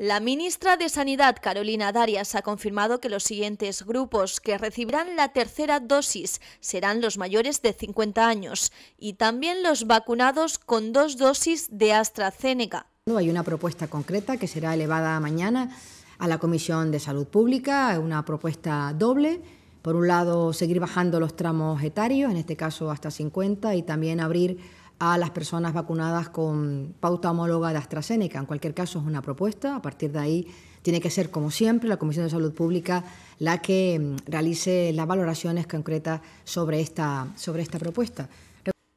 La ministra de Sanidad, Carolina Darias, ha confirmado que los siguientes grupos que recibirán la tercera dosis serán los mayores de 50 años y también los vacunados con dos dosis de AstraZeneca. Hay una propuesta concreta que será elevada mañana a la Comisión de Salud Pública, una propuesta doble. Por un lado, seguir bajando los tramos etarios, en este caso hasta 50, y también abrir a las personas vacunadas con pauta homóloga de AstraZeneca. En cualquier caso, es una propuesta. A partir de ahí, tiene que ser, como siempre, la Comisión de Salud Pública la que mm, realice las valoraciones concretas sobre esta, sobre esta propuesta.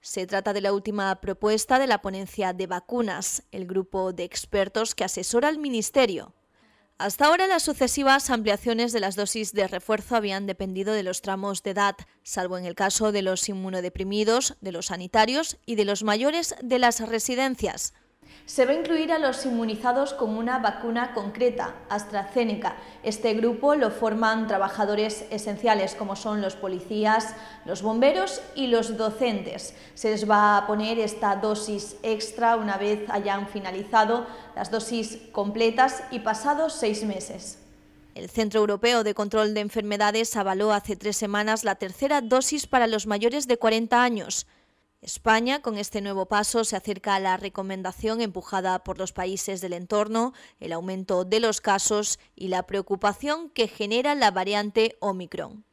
Se trata de la última propuesta de la ponencia de vacunas, el grupo de expertos que asesora al Ministerio hasta ahora las sucesivas ampliaciones de las dosis de refuerzo habían dependido de los tramos de edad, salvo en el caso de los inmunodeprimidos, de los sanitarios y de los mayores de las residencias. Se va a incluir a los inmunizados con una vacuna concreta, AstraZeneca. Este grupo lo forman trabajadores esenciales como son los policías, los bomberos y los docentes. Se les va a poner esta dosis extra una vez hayan finalizado las dosis completas y pasados seis meses. El Centro Europeo de Control de Enfermedades avaló hace tres semanas la tercera dosis para los mayores de 40 años. España, con este nuevo paso, se acerca a la recomendación empujada por los países del entorno, el aumento de los casos y la preocupación que genera la variante Omicron.